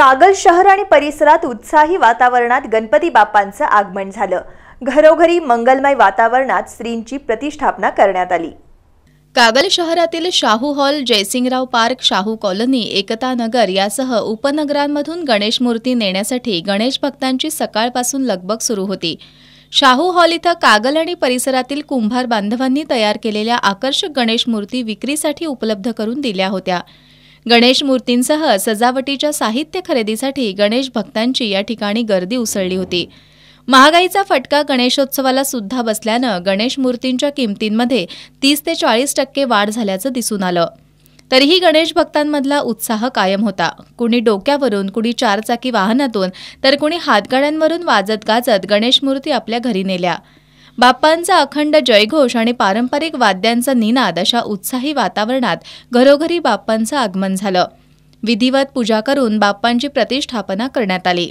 कागल शहर आणि परिसरात उत्साही वातावरणात गणपती बाप्पांचं आगमन झालं घरोघरी मंगलमय वातावरणात श्रींची प्रतिष्ठापना करण्यात आली कागल शहरातील Shahu hall Jaysingrao park Shahu colony Ekta Nagar यासह उपनगरांमधून गणेश मूर्ती नेण्यासाठी गणेश भक्तांची सकाळपासून लगबग सुरू होती शाहू हॉल इथं कागल आणि परिसरातील कुंभार बांधवांनी तयार केलेल्या आकर्षक गणेश मूर्ती विक्रीसाठी उपलब्ध करून दिल्या होत्या गणेश मूर्तींसह सजावटीच्या साहित्य खरेदीसाठी गणेश भक्तांची या ठिकाणी गर्दी उसळली होती महागाईचा फटका गणेशोत्सवाला सुद्धा बसल्यानं गणेश मूर्तींच्या किमतींमध्ये तीस ते चाळीस टक्के वाढ झाल्याचं दिसून आलं तरीही गणेश भक्तांमधला उत्साह कायम होता कुणी डोक्यावरून कुणी चारचाकी वाहनातून तर कुणी हातगाड्यांवरून वाजत गाजत गणेश मूर्ती आपल्या घरी नेल्या बाप्पांचा अखंड जयघोष आणि पारंपरिक वाद्यांचा निनाद अशा उत्साही वातावरणात घरोघरी बाप्पांचं आगमन झालं विधिवत पूजा करून बाप्पांची प्रतिष्ठापना करण्यात आली